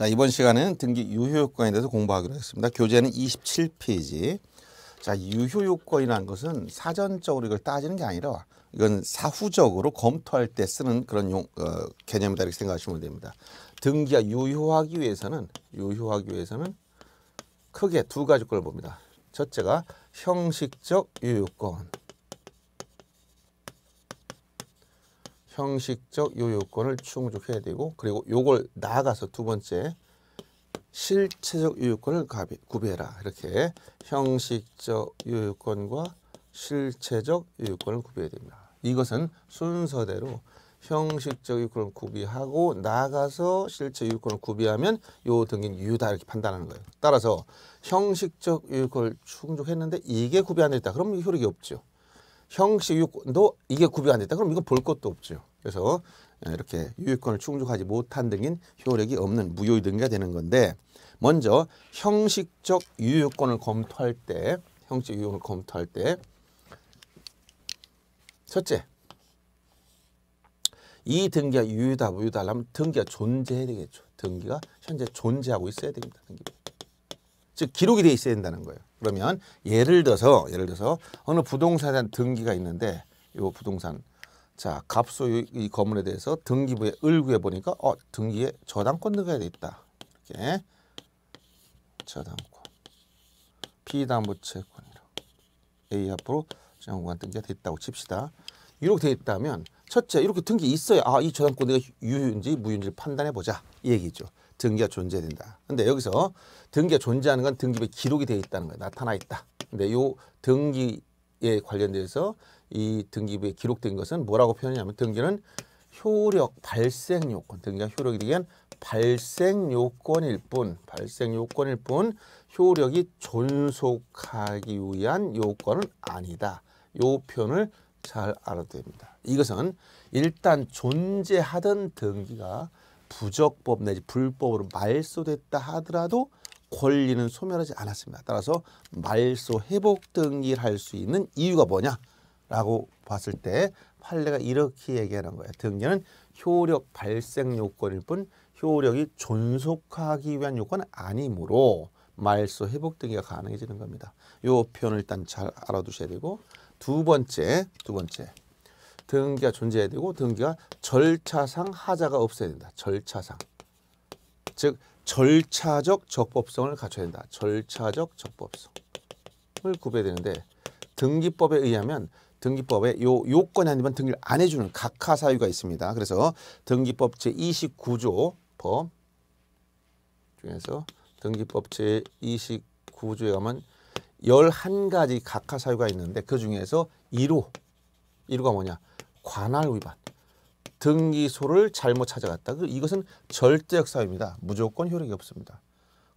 자, 이번 시간에는 등기 유효요건에 대해서 공부하기로 했습니다. 교재는 27페이지. 자, 유효요건이라는 것은 사전적으로 이걸 따지는 게 아니라 이건 사후적으로 검토할 때 쓰는 그런 용, 어, 개념이다 이렇게 생각하시면 됩니다. 등기가 유효하기 위해서는 유효하기 위해서는 크게 두 가지 걸 봅니다. 첫째가 형식적 유효권 형식적 요 요건을 충족해야 되고 그리고 요걸 나아가서 두 번째 실체적 요건을 요 구비해라. 이렇게 형식적 요건과 요 실체적 요건을 요 구비해야 됩니다. 이것은 순서대로 형식적 요건을 구비하고 나가서 실체 요건을 구비하면 요 등인 유다 이렇게 판단하는 거예요. 따라서 형식적 요건을 충족했는데 이게 구비 안 됐다. 그럼 효력이 없죠. 형식 유권도 이게 구비가 안 됐다. 그럼 이거볼 것도 없죠. 그래서 예, 이렇게 유효권을 충족하지 못한 등인 효력이 없는 무효 의 등기가 되는 건데 먼저 형식적 유효권을 검토할 때 형식 유효권을 검토할 때 첫째 이 등기가 유효다 무효다 하려면 등기가 존재해야 되겠죠. 등기가 현재 존재하고 있어야 됩니다. 등기. 가즉 기록이 돼 있어야 된다는 거예요. 그러면 예를 들어서 예를 들어서 어느 부동산 등기가 있는데 요 부동산 자 갑소 이 건물에 대해서 등기부에 을구해 보니까 어 등기에 저당권 등기가 돼 있다. 이렇게 저당권 피담보채권이라 A 앞으로 저당권 등기가 돼 있다고 칩시다. 이렇게 돼 있다면 첫째 이렇게 등기 있어야 아이 저당권 등가 유효인지 무효인지 판단해 보자 이 얘기죠. 등기가 존재된다. 근데 여기서 등기가 존재하는 건 등기부에 기록이 되어 있다는 거예요. 나타나 있다. 근데 요 등기에 관련돼서 이 등기부에 기록된 것은 뭐라고 표현하냐면 등기는 효력 발생 요건 등기가 효력이 되기 위한 발생 요건일 뿐 발생 요건일 뿐 효력이 존속하기 위한 요건은 아니다. 요 표현을 잘 알아도 됩니다. 이것은 일단 존재하던 등기가 부적법 내지 불법으로 말소됐다 하더라도 권리는 소멸하지 않았습니다. 따라서 말소 회복 등기를 할수 있는 이유가 뭐냐라고 봤을 때 판례가 이렇게 얘기하는 거예요. 등기는 효력 발생 요건일 뿐 효력이 존속하기 위한 요건 아니므로 말소 회복 등기가 가능해지는 겁니다. 요 표현을 일단 잘 알아두셔야 되고 두 번째, 두 번째. 등기가 존재해야 되고 등기가 절차상 하자가 없어야 된다. 절차상. 즉 절차적 적법성을 갖춰야 된다. 절차적 적법성을 구별해야 되는데 등기법에 의하면 등기법에 요 요건이 아니면 등기를 안 해주는 각하 사유가 있습니다. 그래서 등기법 제29조 법 중에서 등기법 제29조에 가면 열한가지 각하 사유가 있는데 그중에서 1호 1호가 뭐냐 관할 위반, 등기소를 잘못 찾아갔다. 그 이것은 절대 역사입니다. 무조건 효력이 없습니다.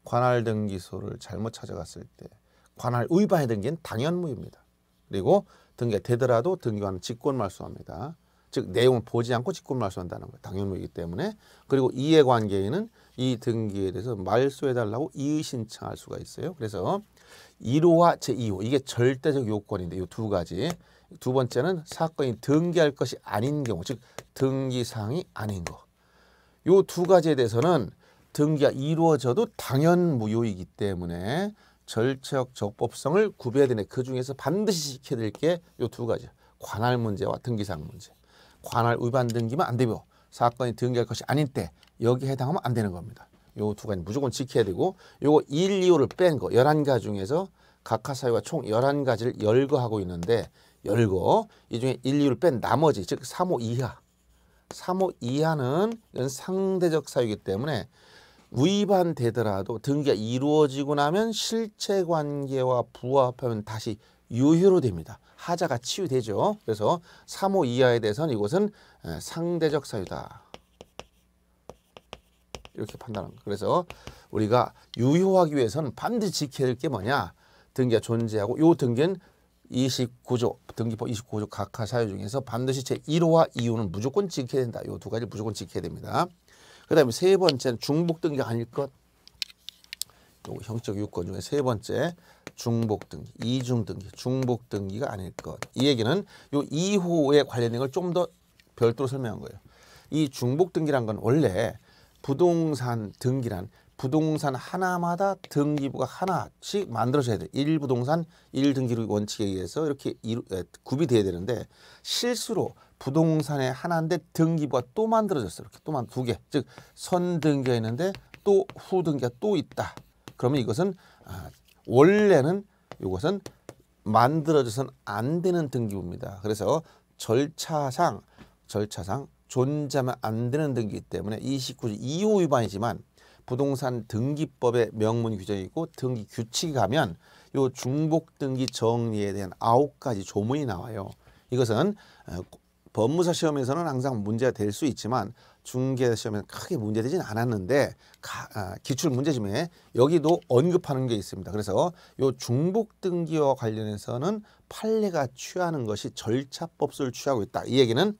관할 등기소를 잘못 찾아갔을 때 관할 위반의 등기는 당연무입니다. 그리고 등기가 되더라도 등기관은 직권 말소합니다. 즉 내용을 보지 않고 직권 말소한다는 거예요. 당연무이기 때문에 그리고 이해관계인은 이 등기에 대해서 말소해달라고 이의신청할 수가 있어요. 그래서 1호와 제2호 이게 절대적 요건인데 이 두 가지 두 번째는 사건이 등기할 것이 아닌 경우 즉 등기사항이 아닌 거. 요 두 가지에 대해서는 등기가 이루어져도 당연 무효이기 때문에 절차적 적법성을 구별해야 되는그 중에서 반드시 지켜야 될 게 요 두 가지. 관할 문제와 등기사항 문제. 관할 위반 등기면 안 되고 사건이 등기할 것이 아닌 때 여기 에 해당하면 안 되는 겁니다. 요 두 가지 무조건 지켜야 되고 요거 1, 2호를 뺀 거 열한 가 중에서 각하 사유가 총 열한 가지를 열거하고 있는데 열고 이 중에 1, 2를 뺀 나머지 즉 3, 5 이하 3, 5 이하는 이건 상대적 사유이기 때문에 위반되더라도 등기가 이루어지고 나면 실체관계와 부합하면 다시 유효로 됩니다. 하자가 치유되죠. 그래서 3, 5 이하에 대해서는 이곳은 상대적 사유다. 이렇게 판단합니다 그래서 우리가 유효하기 위해서는 반드시 지켜야 될 게 뭐냐. 등기가 존재하고 요 등기는 29조 등기법 29조 각하 사유 중에서 반드시 제1호와 2호는 무조건 지켜야 된다. 이 두 가지 를 무조건 지켜야 됩니다. 그 다음에 세 번째는 중복 등기 아닐 것. 요 형적 요건 중에 세 번째 중복 등기, 이중 등기, 중복 등기가 아닐 것. 이 얘기는 요 2호에 관련된 걸 좀 더 별도로 설명한 거예요. 이 중복 등기란 건 원래 부동산 등기란 부동산 하나마다 등기부가 하나씩 만들어져야 돼. 일부동산일등기 원칙에 의해서 이렇게 이루, 에, 구비돼야 되는데 실수로 부동산에 하나인데 등기부가 또 만들어졌어. 이렇게 또만두 개. 즉 선등기가 있는데 또 후등기가 또 있다. 그러면 이것은 아, 원래는 이것은 만들어져선 안 되는 등기부입니다. 그래서 절차상 절차상 존재하면 안 되는 등기 때문에 29조 2호 위반이지만 부동산 등기법의 명문 규정이고 등기 규칙이 가면 요 중복 등기 정리에 대한 아홉 가지 조문이 나와요. 이것은 어, 법무사 시험에서는 항상 문제가 될 수 있지만 중개 시험에는 크게 문제되진 않았는데 가, 아, 기출 문제 중에 여기도 언급하는 게 있습니다. 그래서 요 중복 등기와 관련해서는 판례가 취하는 것이 절차법을 취하고 있다. 이 얘기는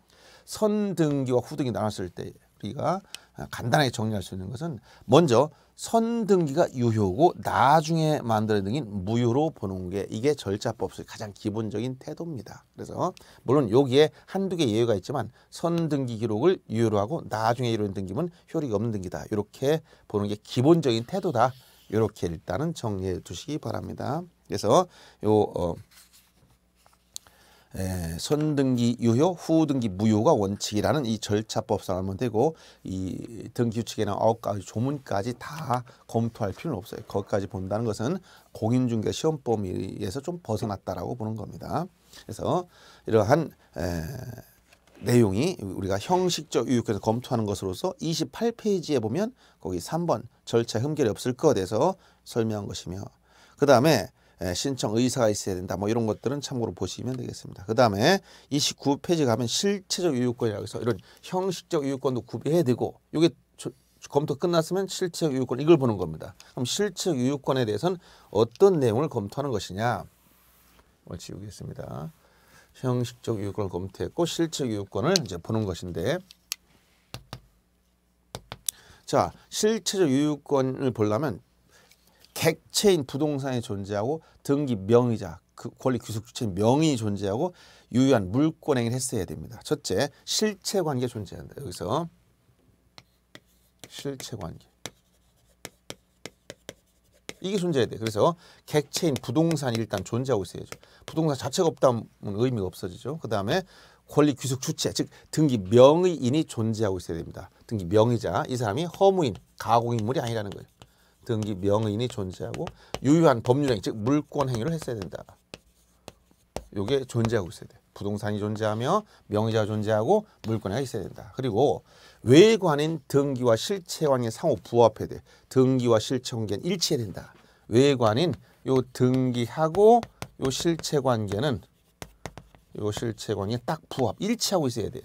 선등기와 후등기 나눴을 때 우리가 아, 간단하게 정리할 수 있는 것은 먼저 선등기가 유효고 나중에 만들어진 등인 무효로 보는 게 이게 절차법의 가장 기본적인 태도입니다. 그래서 물론 여기에 한두 개 예외가 있지만 선등기 기록을 유효로 하고 나중에 이런 등기면 효력이 없는 등기다. 이렇게 보는 게 기본적인 태도다. 이렇게 일단은 정리해 두시기 바랍니다. 그래서 요 어, 에, 예, 선등기 유효, 후등기 무효가 원칙이라는 이 절차법상 하면 되고 이 등기 규칙이나 아홉 가지 조문까지 다 검토할 필요는 없어요. 거기까지 본다는 것은 공인중개 시험 범위에서 좀 벗어났다라고 보는 겁니다. 그래서 이러한 에, 예, 내용이 우리가 형식적 유익에서 검토하는 것으로서 28페이지에 보면 거기 3번 절차 흠결이 없을 것에 대해서 설명한 것이며 그 다음에 예, 신청 의사가 있어야 된다. 뭐 이런 것들은 참고로 보시면 되겠습니다. 그 다음에 29페이지 가면 실체적 유효권이라고 해서 이런 형식적 유효권도 구비해야되고 이게 검토 끝났으면 실체적 유효권 이걸 보는 겁니다. 그럼 실체적 유효권에 대해서는 어떤 내용을 검토하는 것이냐. 뭐 지우겠습니다. 형식적 유효권을 검토했고 실체적 유효권을 이제 보는 것인데 자 실체적 유효권을 보려면 객체인 부동산이 존재하고 등기 명의자 그 권리 귀속 주체인 명의이 존재하고 유효한 물권 행위를 했어야 됩니다. 첫째, 실체 관계 존재한다. 여기서 실체 관계. 이게 존재해야 돼. 그래서 객체인 부동산이 일단 존재하고 있어야죠. 부동산 자체가 없다면 의미가 없어지죠. 그 다음에 권리 귀속 주체, 즉 등기 명의인이 존재하고 있어야 됩니다. 등기 명의자, 이 사람이 허무인, 가공인물이 아니라는 거예요. 등기 명의인이 존재하고 유효한 법률행위 즉 물권행위를 했어야 된다. 요게 존재하고 있어야 돼. 부동산이 존재하며 명의자가 존재하고 물권행위가 있어야 된다. 그리고 외관인 등기와 실체관계 상호 부합해야 돼. 등기와 실체관계는 일치해야 된다. 외관인 요 등기하고 요 실체관계는 요 실체관계 딱 부합 일치하고 있어야 돼.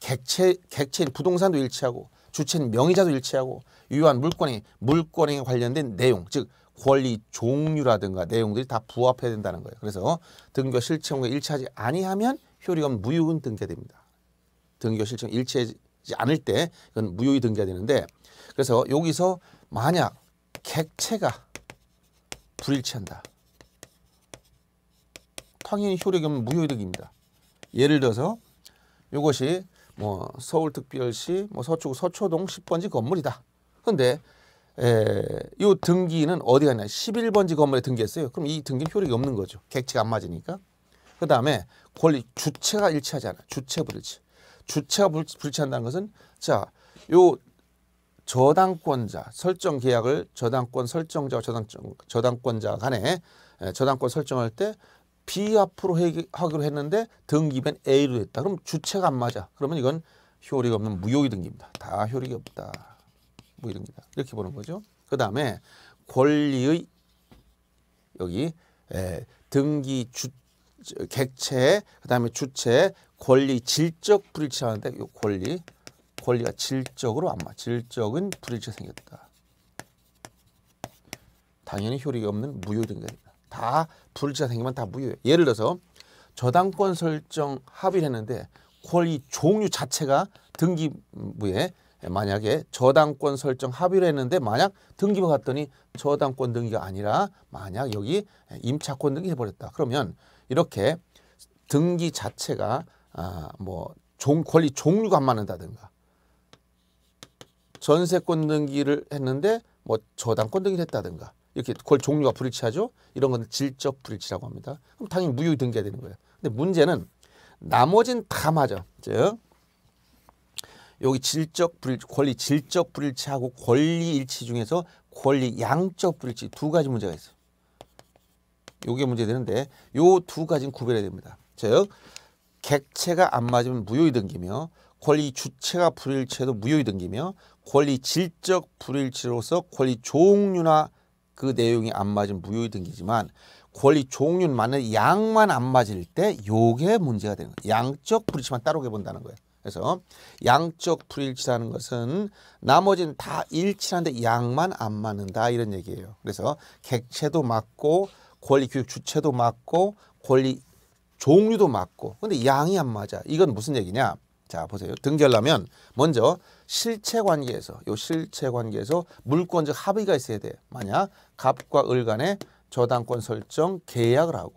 객체 객체인 부동산도 일치하고 주체인 명의자도 일치하고 유효한 물권이물권에 관련된 내용, 즉 권리 종류라든가 내용들이 다 부합해야 된다는 거예요. 그래서 등교 실체형과 일치하지 아니하면 효력은 무효인 등계됩니다. 등교 실체형 일치하지 않을 때 그건 무효이 등계되는데 그래서 여기서 만약 객체가 불일치한다. 당연히 효력이 없 무효이득입니다. 예를 들어서 이것이 뭐 서울특별시 뭐 서초구 서초동 10번지 건물이다. 그런데이 예, 등기는 어디 가냐? 11번지 건물에 등기했어요. 그럼 이 등기는 효력이 없는 거죠. 객체가 안 맞으니까. 그 다음에 권리 주체가 일치하지 않아. 주체 불일치. 주체가 불, 불치한다는 것은 자, 요 저당권자 설정 계약을 저당권 설정자와 저당권, 저당권자 간에 예, 저당권 설정할 때 B 앞으로 하기로 했는데 등기면 A로 했다. 그럼 주체가 안 맞아. 그러면 이건 효력이 없는 무효의 등기입니다. 다 효력이 없다. 뭐 이런 거다. 이렇게 보는 거죠. 그 다음에 권리의 여기 에, 등기 주 객체 그다음에 주체 권리 질적 불일치하는데 요 권리 권리가 질적으로 안 맞. 질적은 불일치 가 생겼다. 당연히 효력이 없는 무효된 입니다다 불일치가 생기면 다 무효예요. 예를 들어서 저당권 설정 합의를 했는데 권리 종류 자체가 등기부에 만약에 저당권 설정 합의를 했는데 만약 등기부 갔더니 저당권 등기가 아니라 만약 여기 임차권 등기 해버렸다. 그러면 이렇게 등기 자체가 아, 뭐 종, 권리 종류가 안 맞는다든가 전세권 등기를 했는데 뭐 저당권 등기를 했다든가 이렇게 그걸 종류가 불일치하죠. 이런 건 질적 불일치라고 합니다. 그럼 당연히 무효 등기가 되는 거예요. 근데 문제는 나머진 다 맞아. 즉 여기 질적 불일 치 권리 질적 불일치하고 권리 일치 중에서 권리 양적 불일치 두 가지 문제가 있어요. 요게 문제 되는데 요 두 가지는 구별해야 됩니다. 즉 객체가 안 맞으면 무효이 등기며 권리 주체가 불일치해도 무효이 등기며 권리 질적 불일치로서 권리 종류나 그 내용이 안 맞으면 무효이 등기지만 권리 종류는 맞 양만 안 맞을 때 요게 문제가 되는 거예요. 양적 불일치만 따로 해본다는 거예요. 그래서 양적 불일치라는 것은 나머지는 다 일치하는데 양만 안 맞는다 이런 얘기예요. 그래서 객체도 맞고 권리 교육 주체도 맞고 권리 종류도 맞고 근데 양이 안 맞아. 이건 무슨 얘기냐? 자 보세요. 등결하면 먼저 실체 관계에서 요 실체 관계에서 물권적 합의가 있어야 돼. 만약 갑과 을 간에 저당권 설정 계약을 하고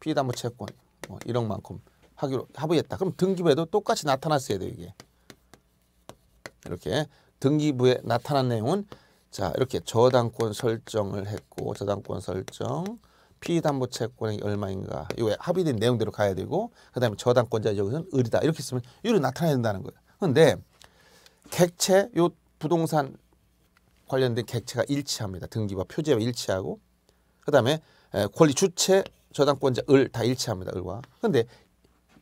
피담보 채권 뭐 1억만큼 하기로 합의했다. 그럼 등기부에도 똑같이 나타났어야 돼요, 이게. 이렇게 등기부에 나타난 내용은 자, 이렇게 저당권 설정을 했고 저당권 설정 피담보채권이 얼마인가 이거 합의된 내용대로 가야 되고 그다음에 저당권자 여기서는 을이다 이렇게 쓰면 을이 나타나야 된다는 거예요. 근데 객체 요 부동산 관련된 객체가 일치합니다. 등기와 표제와 일치하고 그다음에 권리 주체 저당권자 을 다 일치합니다. 을과 근데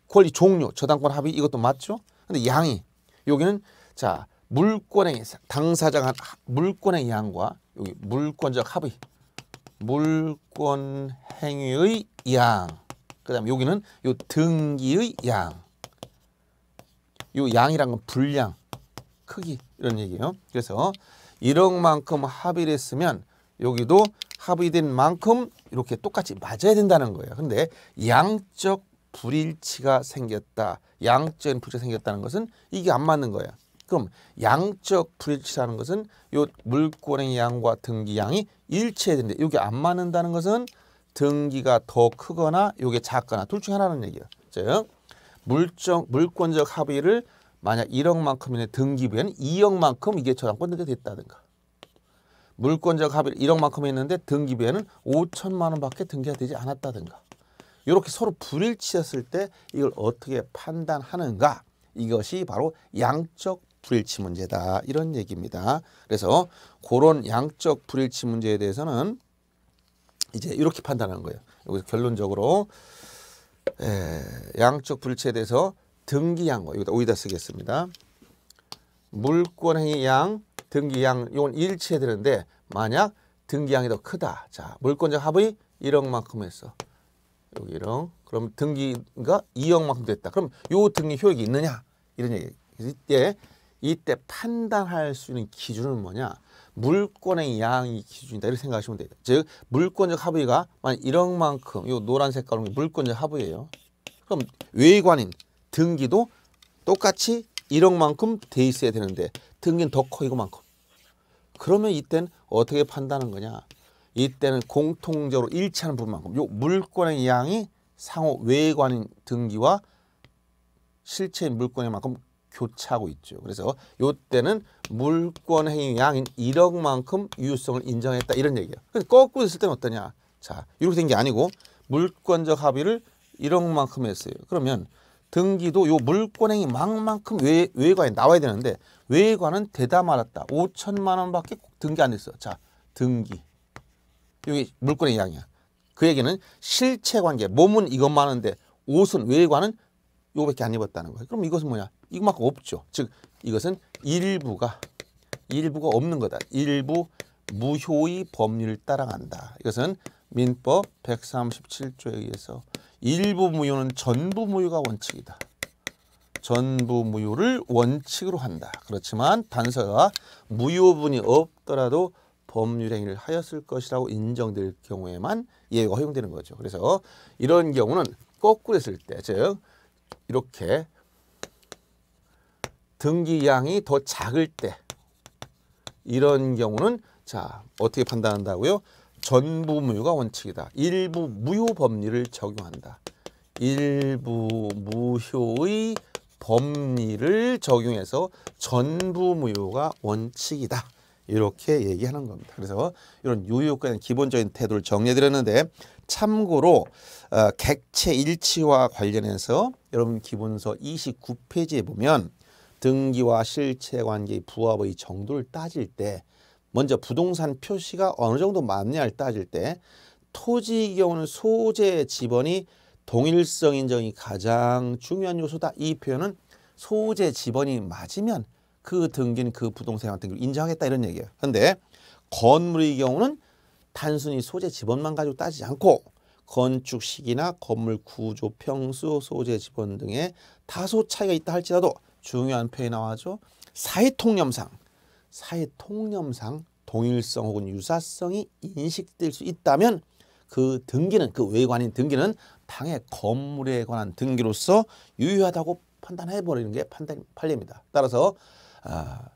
권리 종료, 저당권 합의 이것도 맞죠? 근데 양이 여기는 자 물권의 당사자가 물권의 양과 여기 물권적 합의 물권 행위의 양 그다음에 여기는 요 등기의 양. 요 양이란 건 분량, 크기 이런 얘기예요. 그래서 1억만큼 합의를 했으면 여기도 합의된 만큼 이렇게 똑같이 맞아야 된다는 거예요. 근데 양적 불일치가 생겼다. 양적인 불일치가 생겼다는 것은 이게 안 맞는 거야. 그럼 양적 불일치라는 것은 요물권의 양과 등기 양이 일치해야 되는데 이게 안 맞는다는 것은 등기가 더 크거나 요게 작거나 둘 중에 하나는 얘기야. 즉 물적 물권적 합의를 만약 1억만큼이면 등기부에는 2억만큼 이게 저당권 등기가 됐다든가 물권적 합의를 1억만큼 했는데 등기부에는 5천만 원밖에 등기가 되지 않았다든가 이렇게 서로 불일치했을 때 이걸 어떻게 판단하는가 이것이 바로 양적 불일치 문제다 이런 얘기입니다. 그래서 그런 양적 불일치 문제에 대해서는 이제 이렇게 판단하는 거예요. 여기서 결론적으로 에, 예, 양적 불일치에 대해서 등기양거 여기다 오이다 쓰겠습니다. 물권행위 양, 등기양 이건 일치해야 되는데 만약 등기양이 더 크다. 자 물권적 합의 1억만큼 했어. 여기 1억. 그럼 등기가 2억만큼 됐다. 그럼 요 등기 효익이 있느냐? 이런 얘기. 이때 이때 판단할 수 있는 기준은 뭐냐? 물권의 양이 기준이다. 이렇게 생각하시면 돼요. 즉 물권적 합의가 만약 1억만큼 요 노란색 깔로는 물권적 합의예요. 그럼 외관인 등기도 똑같이 1억만큼 돼 있어야 되는데 등기는 더 커 이거만큼. 그러면 이땐 어떻게 판단하는 거냐? 이때는 공통적으로 일치하는 부분만큼 요 물권의 양이 상호 외관인 등기와 실체인 물권의 만큼 교차하고 있죠. 그래서 요때는 물권 행위 양인 1억만큼 유효성을 인정했다 이런 얘기예요. 근데 거꾸로 있을 때는 어떠냐? 자, 이렇게 된 게 아니고 물권적 합의를 1억만큼 했어요. 그러면 등기도 요 물권 행위 만큼 외, 외관이 나와야 되는데 외관은 대다 말았다. 5천만 원밖에 등기 안했어 자, 등기. 여기 물건의 양이야. 그에게는 실체 관계, 몸은 이것만 하는데 옷은 외관은 요거밖에 안 입었다는 거예 그럼 이것은 뭐냐? 이것만큼 없죠. 즉 이것은 일부가 일부가 없는 거다. 일부 무효의 법률을 따라간다. 이것은 민법 137조에 의해서 일부 무효는 전부 무효가 원칙이다. 전부 무효를 원칙으로 한다. 그렇지만 단서가 무효분이 없더라도 법률 행위를 하였을 것이라고 인정될 경우에만 예외가 허용되는 거죠. 그래서 이런 경우는 거꾸로 했을 때, 즉 이렇게 등기양이 더 작을 때 이런 경우는 자 어떻게 판단한다고요? 전부 무효가 원칙이다. 일부 무효 법률을 적용한다. 일부 무효의 법률을 적용해서 전부 무효가 원칙이다. 이렇게 얘기하는 겁니다. 그래서 이런 유요효과의 기본적인 태도를 정리해드렸는데 참고로 어, 객체 일치와 관련해서 여러분 기본서 29페이지에 보면 등기와 실체 관계 의 부합의 정도를 따질 때 먼저 부동산 표시가 어느 정도 맞냐를 따질 때 토지의 경우는 소재 지번이 동일성 인정이 가장 중요한 요소다. 이 표현은 소재 지번이 맞으면 그 등기는 그 부동산에 관한 등 인정하겠다 이런 얘기예요. 근데 건물의 경우는 단순히 소재 지번만 가지고 따지지 않고 건축 시기나 건물 구조, 평수, 소재 지번 등에 다소 차이가 있다 할지라도 중요한 표현이 나와죠. 사회통념상, 사회통념상 동일성 혹은 유사성이 인식될 수 있다면 그 등기는 그 외관인 등기는 당의 건물에 관한 등기로서 유효하다고 판단해버리는 게 판단 판례입니다. 따라서 아,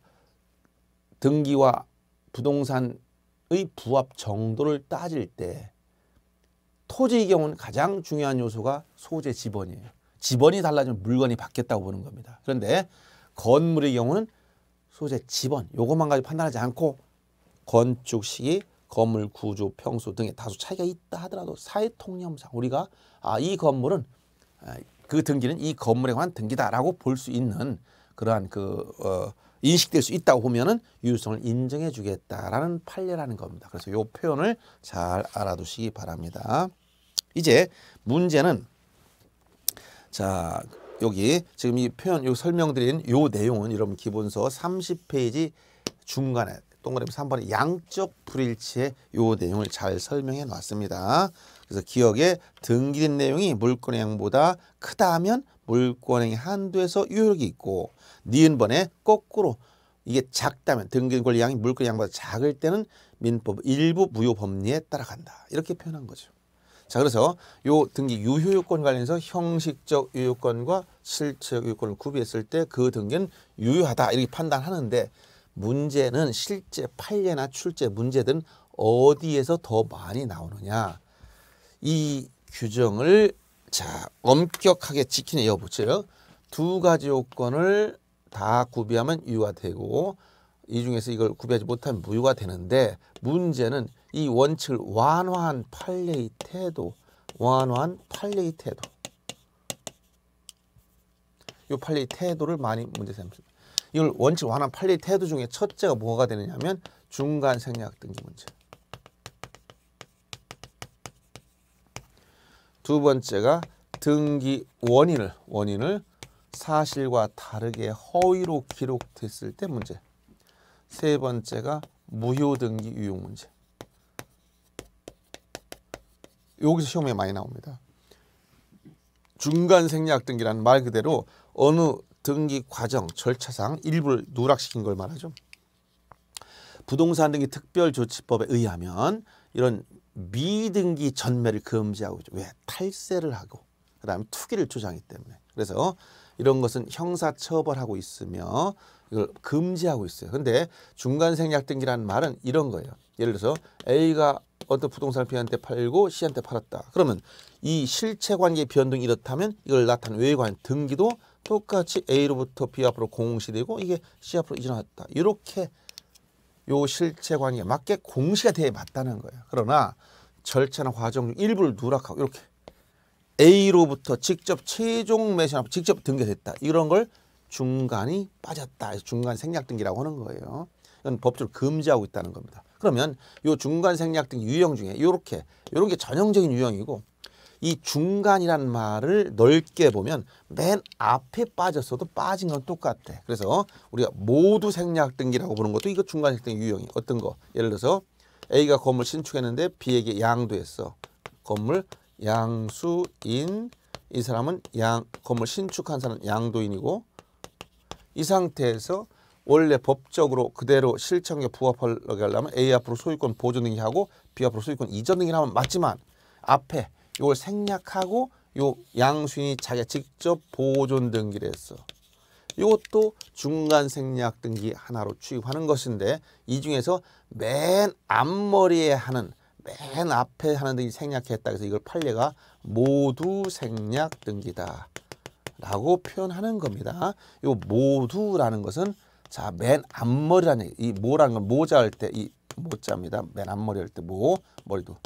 등기와 부동산의 부합 정도를 따질 때 토지의 경우는 가장 중요한 요소가 소재 지번이에요. 지번이 달라지면 물건이 바뀌었다고 보는 겁니다. 그런데 건물의 경우는 소재 지번 요것만 가지고 판단하지 않고 건축 시기, 건물 구조, 평수 등의 다소 차이가 있다 하더라도 사회통념상 우리가 아, 이 건물은 아, 그 등기는 이 건물에 관한 등기다라고 볼 수 있는 그러한 그 어, 인식될 수 있다고 보면은 유효성을 인정해 주겠다라는 판례라는 겁니다. 그래서 요 표현을 잘 알아두시기 바랍니다. 이제 문제는 자 여기 지금 이 표현 요 설명드린 요 내용은 여러분 기본서 30페이지 중간에 동그라미 3번에 양적 불일치의 요 내용을 잘 설명해 놨습니다. 그래서 기억에 등기된 내용이 물권의 양보다 크다면 물권의 한도에서 유효력이 있고 니은 번에 거꾸로 이게 작다면 등기권 권리양이 물권 양보다 작을 때는 민법 일부 무효 법리에 따라간다. 이렇게 표현한 거죠. 자 그래서 요 등기 유효요건 관련해서 형식적 유효권과 실체적 유효권을 구비했을 때 그 등기는 유효하다 이렇게 판단하는데 문제는 실제 판례나 출제 문제든 어디에서 더 많이 나오느냐 이 규정을 자, 엄격하게 지키는 여부죠. 두 가지 요건을 다 구비하면 유가 되고 이 중에서 이걸 구비하지 못하면 무효가 되는데 문제는 이 원칙을 완화한 판례의 태도 완화한 판례의 태도 이 판례의 태도를 많이 문제 삼습니다. 이걸 원칙 완화한 판례의 태도 중에 첫째가 뭐가 되느냐 하면 중간 생략 등기 문제 두 번째가 등기 원인을 원인을 사실과 다르게 허위로 기록됐을 때 문제. 세 번째가 무효 등기 유용 문제. 여기서 시험에 많이 나옵니다. 중간 생략 등기라말 그대로 어느 등기 과정 절차상 일부를 누락시킨 걸 말하죠. 부동산 등기 특별조치법에 의하면 이런 미등기 전매를 금지하고 있죠. 왜? 탈세를 하고 그다음에 투기를 주장했기 때문에. 그래서 이런 것은 형사 처벌하고 있으며 이걸 금지하고 있어요. 근데 중간 생략 등기라는 말은 이런 거예요. 예를 들어서 A가 어떤 부동산을 B한테 팔고 C한테 팔았다. 그러면 이 실체 관계 변동이 이렇다면 이걸 나타낸 외관 등기도 똑같이 A로부터 B 앞으로 공시되고 이게 C 앞으로 이전했다. 이렇게 요 실체 관계에 맞게 공시가 돼야 맞다는 거예요. 그러나 절차나 과정 중 일부를 누락하고 이렇게 A로부터 직접 최종 매신 앞 직접 등기됐다. 이런 걸 중간이 빠졌다. 중간 생략 등기라고 하는 거예요. 이건 법적으로 금지하고 있다는 겁니다. 그러면 이 중간 생략 등기 유형 중에 이렇게 요런 게 전형적인 유형이고 이 중간이란 말을 넓게 보면 맨 앞에 빠졌어도 빠진 건 똑같아. 그래서 우리가 모두 생략 등기라고 보는 것도 이거 중간 생략 등기 유형이 어떤 거? 예를 들어서 A가 건물 신축했는데 B에게 양도했어. 건물 양수인 이 사람은 양 건물 신축한 사람 양도인이고 이 상태에서 원래 법적으로 그대로 실천에 부합하려고 하려면 A 앞으로 소유권 보존 등기하고 B 앞으로 소유권 이전 등기하면 맞지만 앞에 이걸 생략하고 요 양수인이 자기가 직접 보존 등기를 했어. 이것도 중간 생략 등기 하나로 취급하는 것인데 이 중에서 맨 앞머리에 하는 맨 앞에 하는 등기 생략했다 그래서 이걸 판례가 모두 생략 등기다 라고 표현하는 겁니다. 요 모두라는 것은 자 맨 앞머리라는 얘기. 이 모라는 건 모자 할 때 이 모자입니다. 맨 앞머리 할 때 모 머리도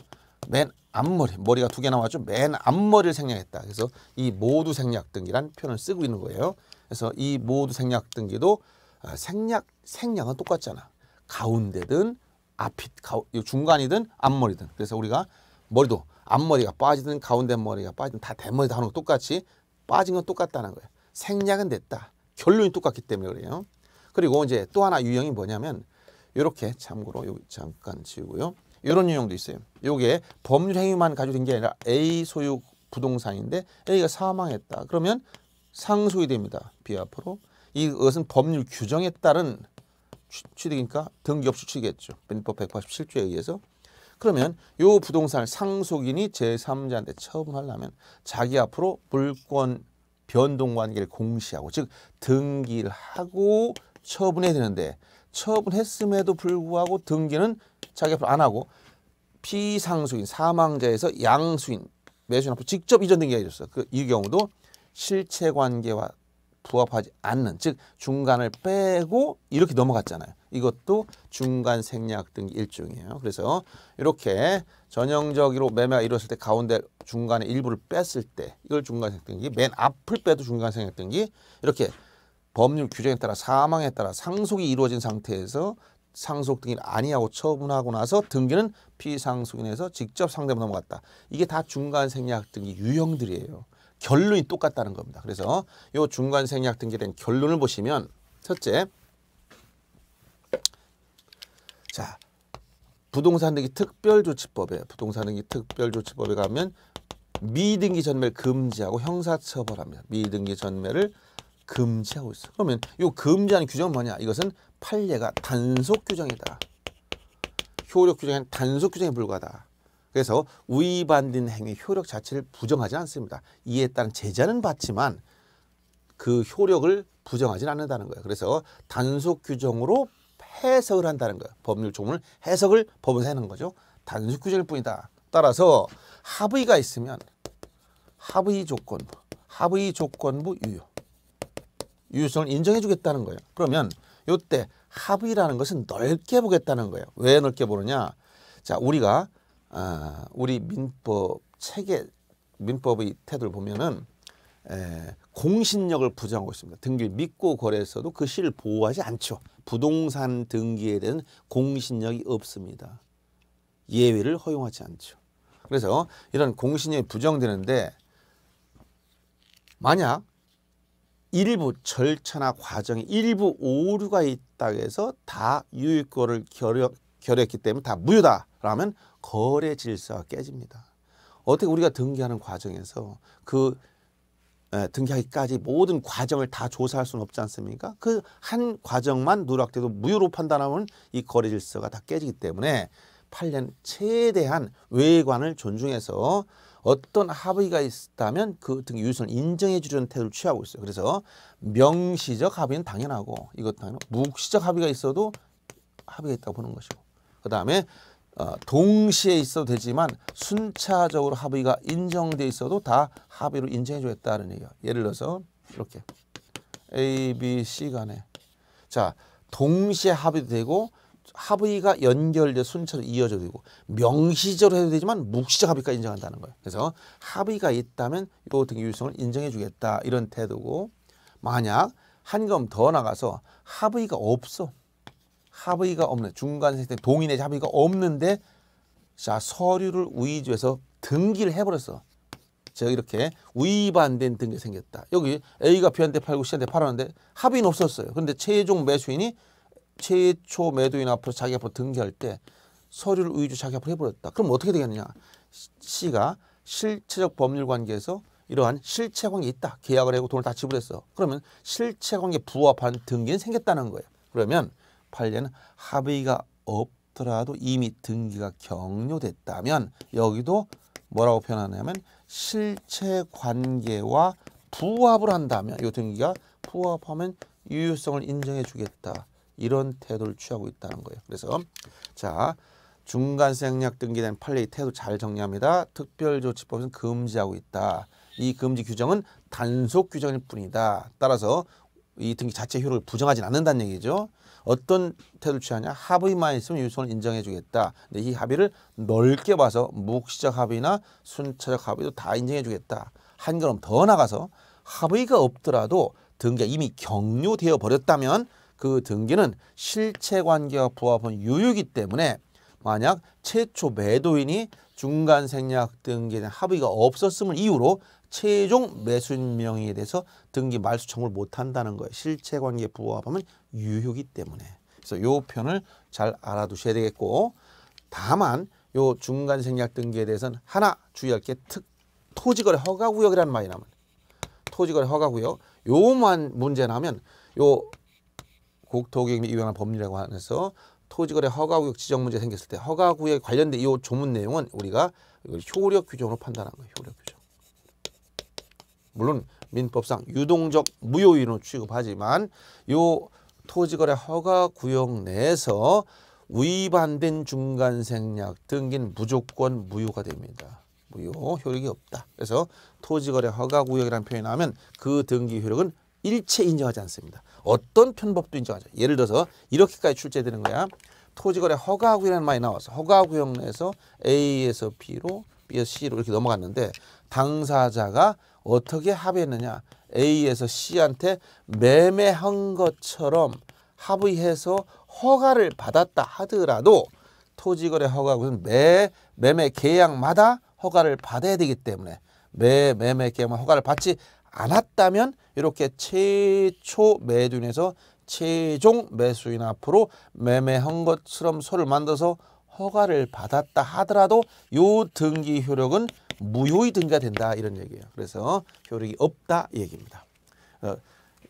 맨 앞머리 머리가 두 개 나와죠. 맨 앞머리를 생략했다. 그래서 이 모두 생략 등기란 표현을 쓰고 있는 거예요. 그래서 이 모두 생략 등기도 아, 생략 생략은 똑같잖아. 가운데든 앞이 중간이든 앞머리든 그래서 우리가 머리도 앞머리가 빠지든 가운데 머리가 빠지든 다 대머리 다 하는 거 똑같이 빠진 건 똑같다는 거예요. 생략은 됐다. 결론이 똑같기 때문에 그래요. 그리고 이제 또 하나 유형이 뭐냐면 이렇게 참고로 여기 잠깐 지우고요. 이런 유형도 있어요. 이게 법률 행위만 가지고 된게 아니라 A 소유 부동산인데 A가 사망했다. 그러면 상속이 됩니다. 비합으로 이것은 법률 규정에 따른 취득이니까 등기 없이 취득했겠죠 민법 187조에 의해서 그러면 요 부동산을 상속인이 제3자한테 처분하려면 자기 앞으로 물권 변동 관계를 공시하고 즉 등기를 하고 처분해야 되는데 처분했음에도 불구하고 등기는 자기 앞으로 안 하고 피상속인 사망자에서 양수인 매수인 앞으로 직접 이전 등기가 있었어. 그이 경우도 실체 관계와 부합하지 않는 즉 중간을 빼고 이렇게 넘어갔잖아요. 이것도 중간 생략 등기 일종이에요. 그래서 이렇게 전형적으로 매매가 이뤘을때 가운데 중간에 일부를 뺐을 때 이걸 중간 생략 등기 맨 앞을 빼도 중간 생략 등기 이렇게 법률 규정에 따라 사망에 따라 상속이 이루어진 상태에서 상속 등기를 아니하고 처분하고 나서 등기는 피상속인에서 직접 상대로 넘어갔다. 이게 다 중간 생략 등기 유형들이에요. 결론이 똑같다는 겁니다. 그래서 이 중간 생략 등기된 결론을 보시면 첫째, 자 부동산 등기 특별조치법에 부동산 등기 특별조치법에 가면 미등기 전매 를 금지하고 형사처벌합니다. 미등기 전매를 금지하고 있어. 그러면 이 금지하는 규정은 뭐냐? 이것은 판례가 단속 규정이다. 효력 규정은 단속 규정에 불과하다. 그래서 위반된 행위 효력 자체를 부정하지 않습니다. 이에 따른 제자는 받지만 그 효력을 부정하지 않는다는 거예요. 그래서 단속 규정으로 해석을 한다는 거예요. 법률 조문을 해석을 법원에서 하는 거죠. 단속 규정일 뿐이다. 따라서 합의가 있으면 합의 조건부, 합의 조건부 유효. 유효성을 인정해 주겠다는 거예요. 그러면 요때 합의라는 것은 넓게 보겠다는 거예요. 왜 넓게 보느냐? 자, 우리가 아, 우리 민법 체계 민법의 태도를 보면은 에, 공신력을 부정하고 있습니다. 등기 믿고 거래에서도그 시를 보호하지 않죠. 부동산 등기에 대한 공신력이 없습니다. 예외를 허용하지 않죠. 그래서 이런 공신력이 부정되는데 만약 일부 절차나 과정에 일부 오류가 있다 고 해서 다 유효권을 결여, 결여했기 때문에 다 무효다라면 거래 질서가 깨집니다. 어떻게 우리가 등기하는 과정에서 그 예, 등기하기까지 모든 과정을 다 조사할 수는 없지 않습니까? 그 한 과정만 누락돼도 무효로 판단하면 이 거래 질서가 다 깨지기 때문에 8년 최대한 외관을 존중해서 어떤 합의가 있다면 그 등기 유효성을 인정해 주려는 태도를 취하고 있어요. 그래서 명시적 합의는 당연하고 이것 당연하고 묵시적 합의가 있어도 합의가 있다고 보는 것이고 그 다음에 어, 동시에 있어도 되지만 순차적으로 합의가 인정돼 있어도 다 합의로 인정해 주겠다는 얘기야. 예를 들어서 이렇게 A, B, C 간에 자 동시에 합의되고 합의가 연결돼 순차로 이어져 되고 명시적으로 해도 되지만 묵시적 합의까지 인정한다는 거예요. 그래서 합의가 있다면 이거 같 유효성을 인정해 주겠다 이런 태도고 만약 한걸더 나가서 합의가 없어 합의가 없는 중간 생태 동의 인 합의가 없는데 자 서류를 위의주에서 등기를 해버렸어. 제가 이렇게 위반된 등기 생겼다. 여기 A가 B한테 팔고 C한테 팔았는데 합의는 없었어요. 그런데 최종 매수인이 최초 매도인 앞으로 자기 앞으로 등기할 때 서류를 위의주 자기 앞으로 해버렸다. 그럼 어떻게 되겠느냐. C가 실체적 법률 관계에서 이러한 실체 관계 있다. 계약을 하고 돈을 다 지불했어. 그러면 실체 관계 부합한 등기는 생겼다는 거예요. 그러면 2018년 합의가 없더라도 이미 등기가 경료됐다면 여기도 뭐라고 표현하냐면 실체 관계와 부합을 한다면 이 등기가 부합하면 유효성을 인정해 주겠다. 이런 태도를 취하고 있다는 거예요. 그래서 자 중간 생략 등기된 판례의 태도 잘 정리합니다. 특별조치법은 금지하고 있다. 이 금지 규정은 단속 규정일 뿐이다. 따라서 이 등기 자체 효력을 부정하지는 않는다는 얘기죠. 어떤 태도를 취하냐 합의만 있으면 유손을 인정해 주겠다 근데 이 합의를 넓게 봐서 묵시적 합의나 순차적 합의도 다 인정해 주겠다 한 걸음 더 나가서 합의가 없더라도 등기가 이미 경료되어 버렸다면 그 등기는 실체 관계와 부합은 유효이기 때문에 만약 최초 매도인이 중간 생략 등기에 대한 합의가 없었음을 이유로 최종 매수인명의에 대해서 등기 말소 청구를 못한다는 거예요. 실체관계 부합하면 유효기 때문에. 그래서 요 편을 잘 알아두셔야 되겠고 다만 요 중간 생략 등기에 대해서는 하나 주의할 게 특, 토지거래 허가구역이라는 말이 나면 토지거래 허가구역 요만 문제 나면 요 국토교육이 위반한 법률이라고 하 해서 토지거래 허가구역 지정 문제 생겼을 때 허가구역에 관련된 이 조문 내용은 우리가 효력 규정으로 판단한 거예요. 효력 규정. 물론 민법상 유동적 무효인으로 취급하지만 요 토지거래 허가 구역 내에서 위반된 중간생략 등기는 무조건 무효가 됩니다. 무효 효력이 없다. 그래서 토지거래 허가 구역이라는 표현이 나오면 그 등기 효력은 일체 인정하지 않습니다. 어떤 편법도 인정하죠. 예를 들어서 이렇게까지 출제되는 거야. 토지거래 허가구역이라는 말이 나와서 허가구역 내에서 A에서 B로 B에서 C로 이렇게 넘어갔는데 당사자가 어떻게 합의했느냐 A에서 C한테 매매한 것처럼 합의해서 허가를 받았다 하더라도 토지거래 허가는 매 매매 계약마다 허가를 받아야 되기 때문에 매 매매 계약만 허가를 받지 않았다면 이렇게 최초 매도인에서 최종 매수인 앞으로 매매한 것처럼 소를 만들어서 허가를 받았다 하더라도 요 등기 효력은 무효의 등기가 된다 이런 얘기예요. 그래서 효력이 없다 얘기입니다. 어,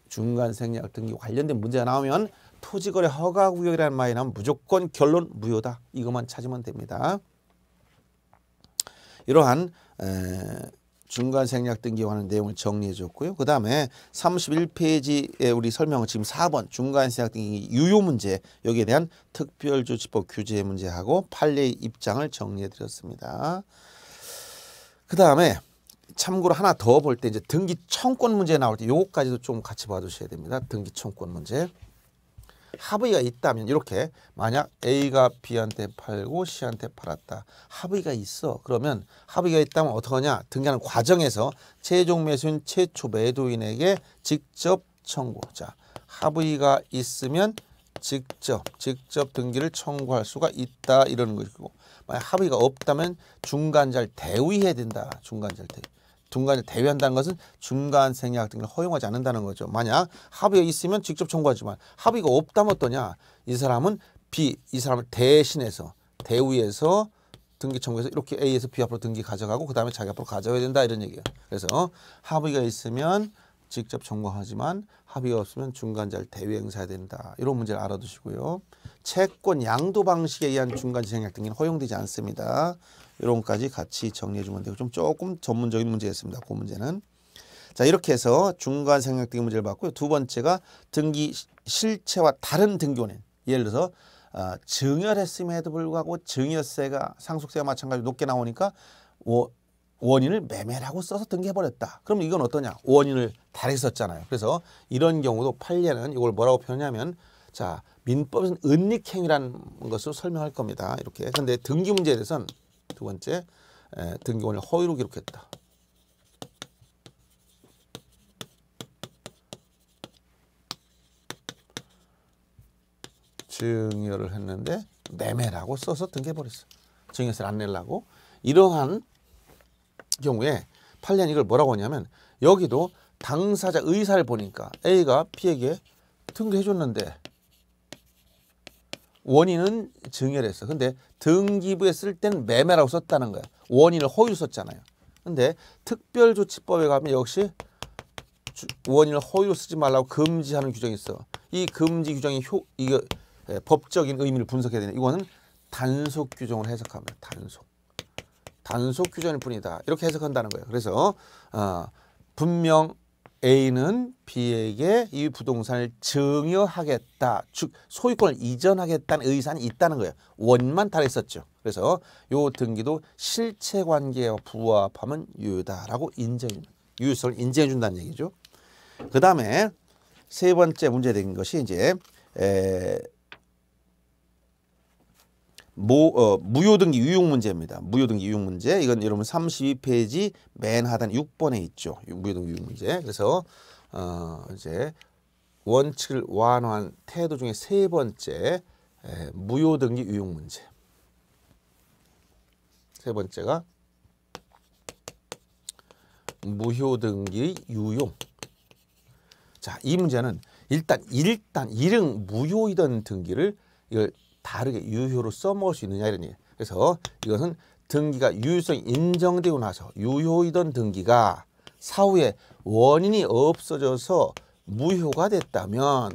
중간 생략 등기 관련된 문제가 나오면 토지거래 허가구역이라는 말이 나면 무조건 결론 무효다. 이것만 찾으면 됩니다. 이러한 에, 중간 생략 등기하는 내용을 정리해 줬고요. 그 다음에 31페이지에 우리 설명은 지금 4번 중간 생략 등기 유효 문제 여기에 대한 특별조치법 규제 문제하고 판례의 입장을 정리해 드렸습니다. 그 다음에 참고로 하나 더 볼 때 이제 등기 청권 문제 나올 때요것까지도좀 같이 봐주셔야 됩니다. 등기 청권 문제. 합의가 있다면 이렇게 만약 A가 B한테 팔고 C한테 팔았다. 합의가 있어. 그러면 합의가 있다면 어떡하냐. 등기하는 과정에서 최종 매수인 최초 매도인에게 직접 청구. 자, 합의가 있으면 직접 직접 등기를 청구할 수가 있다 이러는 것이고 만약 합의가 없다면 중간자를 대위해야 된다. 중간자를 대위. 중간을 대위한다는 것은 중간 생략 등을 허용하지 않는다는 거죠. 만약 합의가 있으면 직접 청구하지만 합의가 없다면 어떠냐. 이 사람은 B, 이 사람을 대신해서 대위해서 등기 청구해서 이렇게 A에서 B 앞으로 등기 가져가고 그 다음에 자기 앞으로 가져와야 된다 이런 얘기예요. 그래서 합의가 있으면 직접 청구하지만 합의가 없으면 중간자를 대위행사해야 된다. 이런 문제를 알아두시고요. 채권 양도 방식에 의한 중간지행 활동은 허용되지 않습니다. 이런 것까지 같이 정리해주면 되고 좀 조금 전문적인 문제였습니다. 그 문제는. 자 이렇게 해서 중간 생략등의 문제를 봤고요. 두 번째가 등기 실체와 다른 등기원인 예를 들어서 어, 아, 증여했음에도 불구하고 증여세가 상속세와 마찬가지로 높게 나오니까 뭐 원인을 매매라고 써서 등기해버렸다. 그럼 이건 어떠냐? 원인을 다르 썼잖아요. 그래서 이런 경우도 판례는 이걸 뭐라고 표현하냐면 자 민법에서는 은닉행위라는 것을 설명할 겁니다. 이렇게. 근데 등기 문제에 대해서는 두 번째 에, 등기원을 허위로 기록했다. 증여를 했는데 매매라고 써서 등기해버렸어. 증여세를 안 내려고 이러한 경우에 팔리안 이걸 뭐라고 하냐면 여기도 당사자 의사를 보니까 A가 B에게 등기해 줬는데 원인은 증여했어. 근데 등기부에 쓸 때는 매매라고 썼다는 거야. 원인을 허유 썼잖아요. 근데 특별조치법에 가면 역시 원인을 허유로 쓰지 말라고 금지하는 규정이 있어. 이 금지 규정이 효 이거 예, 법적인 의미를 분석해야 되는 이거는 단속 규정을 해석하면 단속. 단속 규정일 뿐이다. 이렇게 해석한다는 거예요. 그래서 어, 분명 A는 B에게 이 부동산을 증여하겠다. 즉 소유권을 이전하겠다는 의사는 있다는 거예요. 원만 달했었죠. 그래서 요 등기도 실체 관계와 부합하면 유효다라고 인정 유효성을 인정해 준다는 얘기죠. 그다음에 세 번째 문제된 것이 이제 에, 모, 어, 무효등기 유용 문제입니다. 무효등기 유용 문제. 이건 여러분 32페이지 맨 하단 6번에 있죠. 무효등기 유용 문제. 그래서 어, 이제 원칙을 완화한 태도 중에 세 번째 에, 무효등기 유용 문제. 세 번째가 무효등기 유용. 자, 이 문제는 일단 일단 일응 무효이던 등기를 이걸 다르게 유효로 써먹을 수 있느냐 이런 니 그래서 이것은 등기가 유효성 이 인정되고 나서 유효이던 등기가 사후에 원인이 없어져서 무효가 됐다면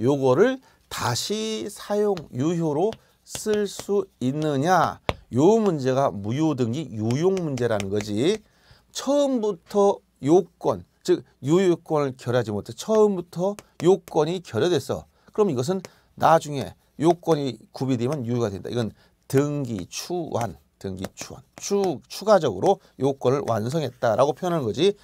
요거를 다시 사용 유효로 쓸 수 있느냐 요 문제가 무효등기 유용 문제라는 거지 처음부터 요건 즉 유효권을 결하지 못해 처음부터 요건이 결여됐어 그럼 이것은 나중에 요건이 구비되면 유효가 된다. 이건 등기 추환 등기 추환추 추가적으로 요건을 완성했다라고 표현한 거지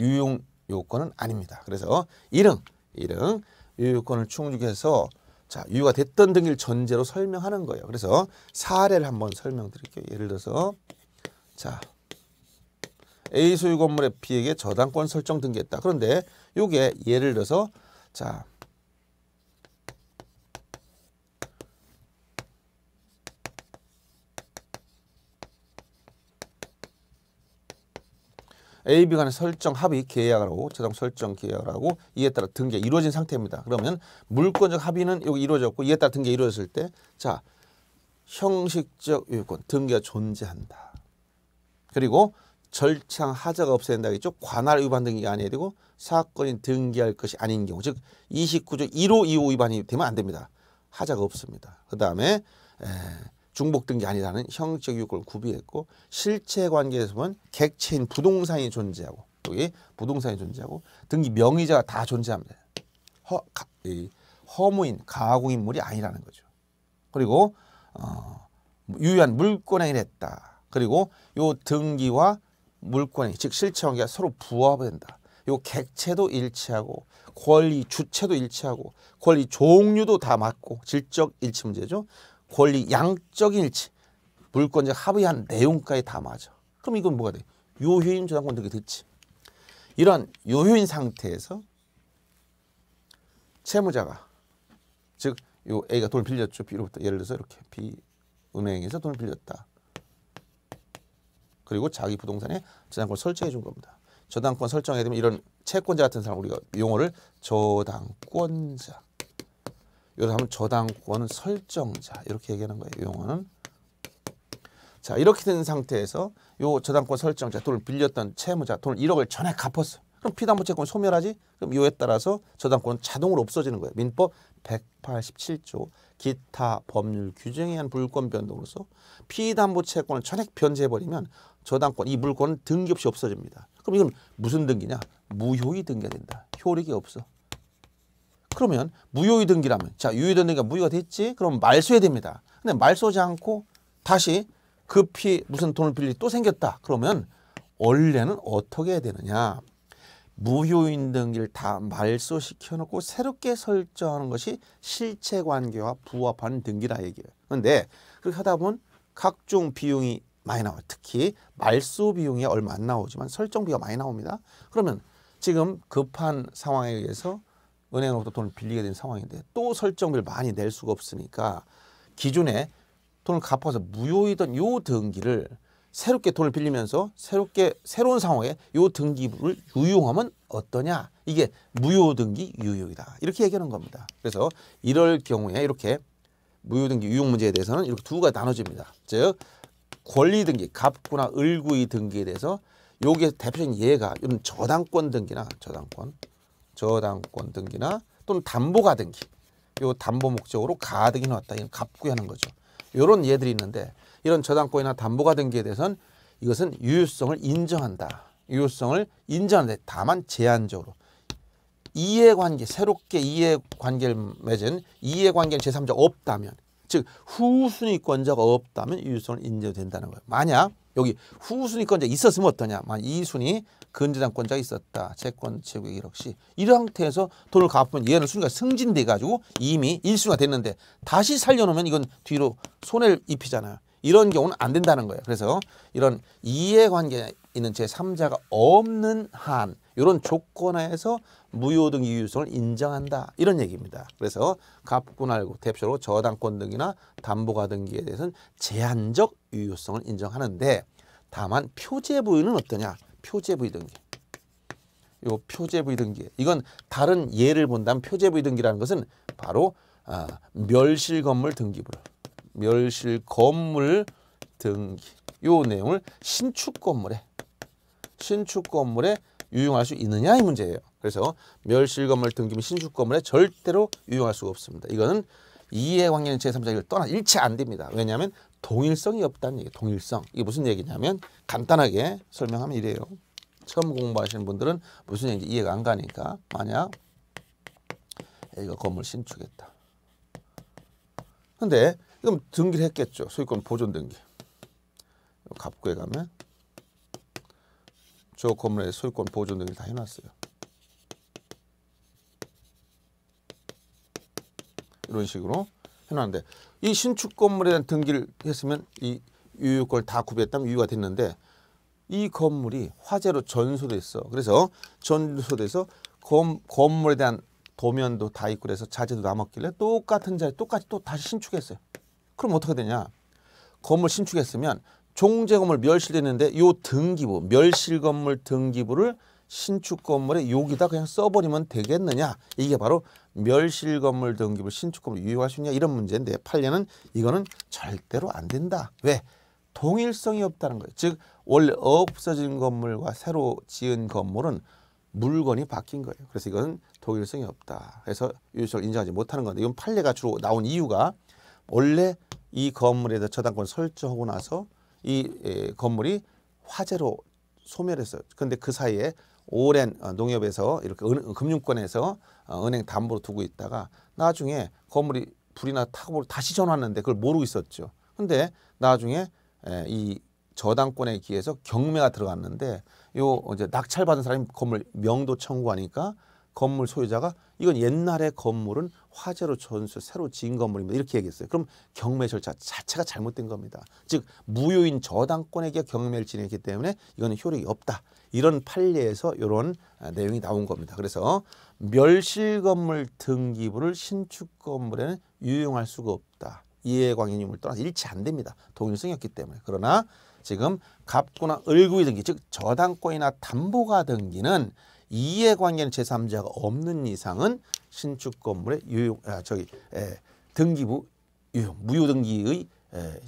유용 요건은 아닙니다. 그래서 일응 일응 요건을 충족해서 자 유효가 됐던 등기를 전제로 설명하는 거예요. 그래서 사례를 한번 설명드릴게요. 예를 들어서 자 A 소유 건물의 B에게 저당권 설정 등기했다. 그런데 요게 예를 들어서 자 AB 간의 설정 합의 계약을 하고 재정 설정 계약을 하고 이에 따라 등계 이루어진 상태입니다. 그러면 물권적 합의는 여기 이루어졌고 이에 따라 등계 이루어졌을 때 자 형식적 요건 등계가 존재한다. 그리고 절창 하자가 없어야 된다 겠죠 관할 위반 등기가 아니어야 되고 사건이 등기할 것이 아닌 경우 즉 29조 1호 2호 위반이 되면 안 됩니다. 하자가 없습니다. 그 다음에 중복된 게 아니라는 형식적 요건을 구비했고 실체 관계에서 보면 객체인 부동산이 존재하고 여기 부동산이 존재하고 등기 명의자가 다 존재합니다. 허, 가, 이, 허무인 가공인물이 아니라는 거죠. 그리고 어, 유효한 물권행위를 했다. 그리고 요 등기와 물권행위 즉 실체 관계가 서로 부합된다. 요 객체도 일치하고 권리 주체도 일치하고 권리 종류도 다 맞고 질적 일치 문제죠. 권리 양적인 일치 물권적 합의한 내용까지 다 맞아. 그럼 이건 뭐가 돼? 요효인 저당권 등기 듣지. 이런 요효인 상태에서 채무자가 즉요 A가 돈을 빌렸죠. B로부터 예를 들어서 이렇게 B 은행에서 돈을 빌렸다. 그리고 자기 부동산에 저당권 설정해 준 겁니다. 저당권 설정해 되면 이런 채권자 같은 사람 우리가 용어를 저당권자 요를 하면 저당권 은 설정자 이렇게 얘기하는 거예요. 용어는. 자 이렇게 된 상태에서 요 저당권 설정자 돈을 빌렸던 채무자 돈을 1억을 전액 갚았어 그럼 피담보채권 소멸하지? 그럼 요에 따라서 저당권은 자동으로 없어지는 거예요. 민법 187조 기타 법률 규정에 의한 물권 변동으로서 피담보채권을 전액 변제해버리면 저당권 이물건은 등기 없이 없어집니다. 그럼 이건 무슨 등기냐? 무효이 등기가 된다. 효력이 없어. 그러면 무효이 등기라면 자 유효이 등기가 무효가 됐지 그럼 말소해야 됩니다. 근데 말소하지 않고 다시 급히 그 무슨 돈을 빌리 또 생겼다 그러면 원래는 어떻게 해야 되느냐 무효인 등기를 다 말소시켜 놓고 새롭게 설정하는 것이 실체관계와 부합하는 등기라 얘기예요. 그데 그렇게 하다 보면 각종 비용이 많이 나와 특히 말소 비용이 얼마 안 나오지만 설정비가 많이 나옵니다. 그러면 지금 급한 상황에 의해서 은행으로부터 돈을 빌리게 된 상황인데 또 설정비를 많이 낼 수가 없으니까 기존에 돈을 갚아서 무효이던 요 등기를 새롭게 돈을 빌리면서 새롭게 새로운 상황에 요 등기부를 유용하면 어떠냐 이게 무효등기 유효이다 이렇게 얘기하는 겁니다 그래서 이럴 경우에 이렇게 무효등기 유용 문제에 대해서는 이렇게 두 가지 나눠집니다 즉 권리등기 갚구나 을구의 등기에 대해서 요게 대표적인 예가 이런 저당권 등기나 저당권 저당권 등기나 또는 담보가 등기 요 담보 목적으로 가등기 넣었다 이건 갑구하는 거죠 요런 예들이 있는데 이런 저당권이나 담보가 등기에 대해서는 이것은 유효성을 인정한다 유효성을 인정하는데 다만 제한적으로 이해관계 새롭게 이해관계를 맺은 이해관계는 제3자 없다면 즉 후순위권자가 없다면 유효성은 인정된다는 거예요. 만약 여기 후순위권자 있었으면 어떠냐. 만약 2순위 근저당권자가 있었다. 채권 최고 기록 시. 이런 상태에서 돈을 갚으면 얘는 순위가 승진돼 가지고 이미 1순위가 됐는데 다시 살려놓으면 이건 뒤로 손해를 입히잖아요. 이런 경우는 안 된다는 거예요. 그래서 이런 이해관계 있는 제3자가 없는 한 이런 조건하에서 무효 등 유효성을 인정한다. 이런 얘기입니다. 그래서 갑군알고 대표로 저당권 등이나 담보가 등기에 대해서는 제한적 유효성을 인정하는데 다만 표제 부위는 어떠냐? 표제 부위 등기. 요 표제 부위 등기. 이건 다른 예를 본다면 표제 부위 등기라는 것은 바로 아, 멸실 건물 등기부를 멸실 건물 등기 요 내용을 신축 건물에 신축 건물에 유용할 수 있느냐 이 문제예요. 그래서 멸실건물 등기및 신축건물에 절대로 유용할 수가 없습니다. 이거는 이해관계는 제3자익을 떠나 일체 안 됩니다. 왜냐하면 동일성이 없다는 얘기 예요 동일성. 이게 무슨 얘기냐면 간단하게 설명하면 이래요. 처음 공부하시는 분들은 무슨 얘기인지 이해가 안 가니까 만약 이거 건물 신축했다. 근데 이건 등기를 했겠죠. 소유권 보존 등기. 갑구에 가면 저 건물의 소유권 보존 등을 다 해놨어요. 이런 식으로 해놨는데 이 신축 건물에 대한 등기를 했으면 이 유효권을 다 구비했다면 유효가 됐는데 이 건물이 화재로 전소됐어. 그래서 전소돼서 건, 건물에 대한 도면도 다 있고 그래서 자재도 남았길래 똑같은 자리 똑같이 또 다시 신축했어요. 그럼 어떻게 되냐. 건물 신축했으면 종제 건물 멸실됐는데요 등기부 멸실 건물 등기부를 신축 건물에 여기다 그냥 써버리면 되겠느냐 이게 바로 멸실 건물 등기부 신축 건물 유효할 수 있냐 이런 문제인데 8년은 이거는 절대로 안 된다 왜 동일성이 없다는 거예요 즉 원래 없어진 건물과 새로 지은 건물은 물건이 바뀐 거예요 그래서 이건 동일성이 없다 그래서 유효성을 인정하지 못하는 건데 이건 판례가 주로 나온 이유가 원래 이 건물에 대해 저당권 설정하고 나서 이 건물이 화재로 소멸했어요. 근데 그 사이에 오랜 어, 농협에서 이렇게 은, 금융권에서 어, 은행 담보로 두고 있다가 나중에 건물이 불이나 타고 다시 전화하는데 그걸 모르고 있었죠. 근데 나중에 이 저당권에 기해서 경매가 들어갔는데 요 이제 낙찰받은 사람이 건물 명도 청구하니까 건물 소유자가 이건 옛날의 건물은 화재로 전수 새로 지은 건물입니다. 이렇게 얘기했어요. 그럼 경매 절차 자체가 잘못된 겁니다. 즉 무효인 저당권에게 경매를 진행했기 때문에 이거는 효력이 없다. 이런 판례에서 이런 아, 내용이 나온 겁니다. 그래서 멸실건물 등기부를 신축건물에는 유용할 수가 없다. 이해관계 유을 떠나서 일치 안 됩니다. 동일성이 없기 때문에. 그러나 지금 갑구나 을구의 등기 즉 저당권이나 담보가 등기는 이해관계는 제3자가 없는 이상은 신축 건물의 유용 아, 저기 에, 등기부 유용 무효 등기의 에,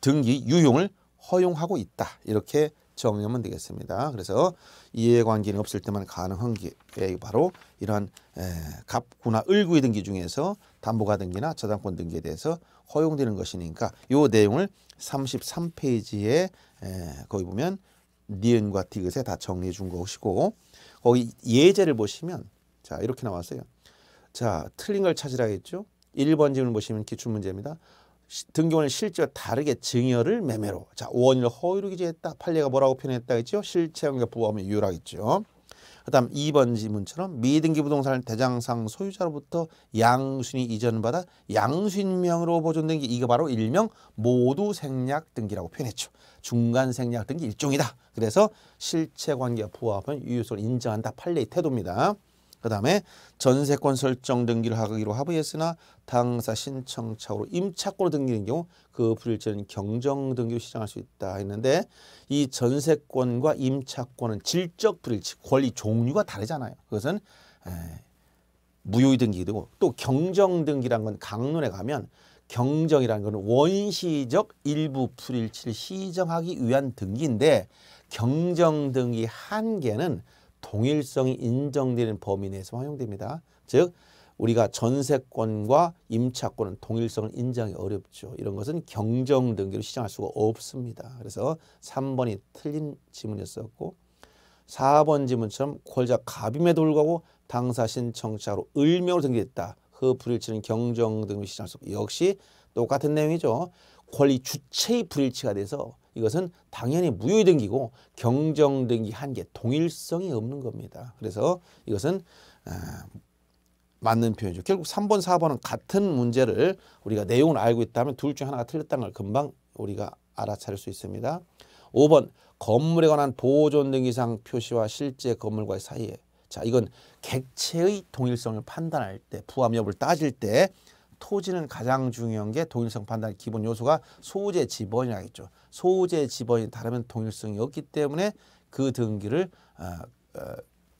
등기 유용을 허용하고 있다 이렇게 정리하면 되겠습니다. 그래서 이해관계는 없을 때만 가능한 게 바로 이러한 에, 갑구나 을구의 등기 중에서 담보가 등기나 저당권 등기에 대해서 허용되는 것이니까 요 내용을 33페이지에 에, 거기 보면 니은과 디귿에 다 정리해 준 것이고 거기 예제를 보시면 자 이렇게 나왔어요. 자 틀린 걸 찾으라 했죠. 1번 질문 보시면 기출문제입니다. 등기원은 실제와 다르게 증여를 매매로 자 원인을 허위로 기재했다. 판례가 뭐라고 표현했다 했죠. 실체형계 부합하면 유효라겠죠. 그다음 2번 지문처럼 미등기 부동산을 대장상 소유자로부터 양순이 이전받아 양순명으로 보존된 게 이거 바로 일명 모두 생략 등기라고 표현했죠. 중간 생략 등기 일종이다. 그래서 실체관계와 부합은 유효성을 인정한다. 판례의 태도입니다. 그 다음에 전세권 설정 등기를 하기로 합의했으나 당사 신청착오로 임차권으 등기는 경우 그 불일치는 경정등기로 시정할수 있다 했는데 이 전세권과 임차권은 질적 불일치 권리 종류가 다르잖아요. 그것은 에, 무효의 등기이고또 경정등기란 건 강론에 가면 경정이라는 것은 원시적 일부 불일치를 시정하기 위한 등기인데 경정등기 한계는 동일성이 인정되는 범위 내에서 활용됩니다. 즉 우리가 전세권과 임차권은 동일성을 인정하기 어렵죠. 이런 것은 경정 등기로 시장할 수가 없습니다. 그래서 3번이 틀린 지문이었었고 4번 지문처럼 권자 갑임에도 불구하고 당사 신청자로 을명으로 등기됐다. 그 불일치는 경정 등기로 시장할 수 역시 똑같은 내용이죠. 권리 주체의 불일치가 돼서 이것은 당연히 무효이등기고 경정등기 한계 동일성이 없는 겁니다. 그래서 이것은 아, 맞는 표현이죠. 결국 3번, 4번은 같은 문제를 우리가 내용을 알고 있다면 둘 중 하나가 틀렸다는 걸 금방 우리가 알아차릴 수 있습니다. 5번 건물에 관한 보존 등기상 표시와 실제 건물과의 사이에 자 이건 객체의 동일성을 판단할 때 부합 여부를 따질 때 토지는 가장 중요한 게 동일성 판단 기본 요소가 소재 지번이라겠죠. 소재 지번이 다르면 동일성이 없기 때문에 그 등기를 어, 어,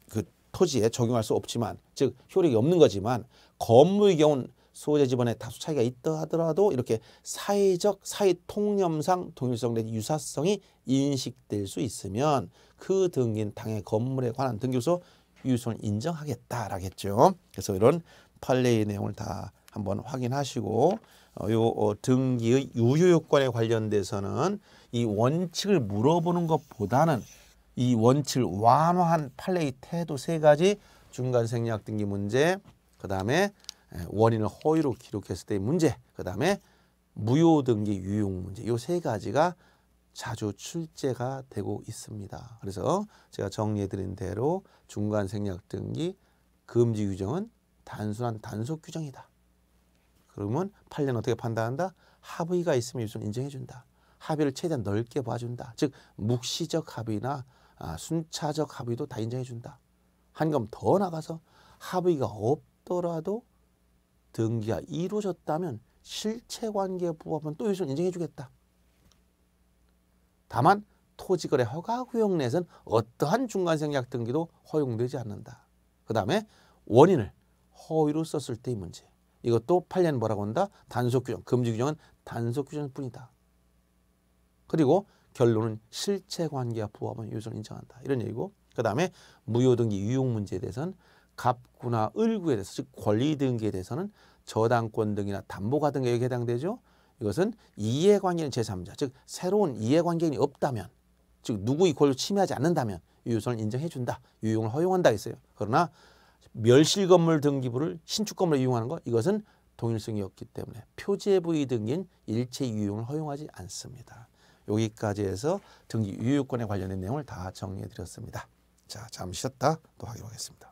그 토지에 적용할 수 없지만 즉 효력이 없는 거지만 건물의 경우 소재 지번에 다소 차이가 있다 하더라도 이렇게 사회적 사회 통념상 동일성 내 유사성이 인식될 수 있으면 그 등기는 당의 건물에 관한 등기소 유효성을 인정하겠다라겠죠. 그래서 이런 판례의 내용을 다 한번 확인하시고 어, 요 어, 등기의 유효요건에 관련돼서는 이 원칙을 물어보는 것보다는 이 원칙을 완화한 판례의 태도 세 가지 중간 생략 등기 문제 그 다음에 원인을 허위로 기록했을 때의 문제 그 다음에 무효 등기 유용 문제 요 세 가지가 자주 출제가 되고 있습니다. 그래서 제가 정리해드린 대로 중간 생략 등기 금지 규정은 단순한 단속 규정이다. 그러면 판례는 어떻게 판단한다? 합의가 있으면 유선 인정해준다. 합의를 최대한 넓게 봐준다. 즉 묵시적 합의나 아, 순차적 합의도 다 인정해준다. 한검 더 나가서 합의가 없더라도 등기가 이루어졌다면 실체관계 부합은 또유선 인정해주겠다. 다만 토지거래 허가 구역 내에서는 어떠한 중간생략 등기도 허용되지 않는다. 그 다음에 원인을 허위로 썼을 때의 문제. 이것도 8년 뭐라고 한다? 단속 규정, 금지 규정은 단속 규정뿐이다. 그리고 결론은 실체 관계와 부합은 요소를 인정한다. 이런 얘기고 그다음에 무효 등기 유용 문제에 대해서는 갑구나 을구에 대해서 즉 권리 등기에 대해서는 저당권 등이나 담보가 등에 해당되죠. 이것은 이해관계는 제3자 즉 새로운 이해관계인이 없다면 즉 누구의 권리를 침해하지 않는다면 유효성을 인정해준다. 유용을 허용한다 했어요. 그러나 멸실 건물 등기부를 신축 건물에 이용하는 것 이것은 동일성이 없기 때문에 표제 부위 등인 기 일체 유용을 허용하지 않습니다. 여기까지 해서 등기 유효권에 관련된 내용을 다 정리해 드렸습니다. 자, 잠시 쉬었다 또 하기로 하겠습니다.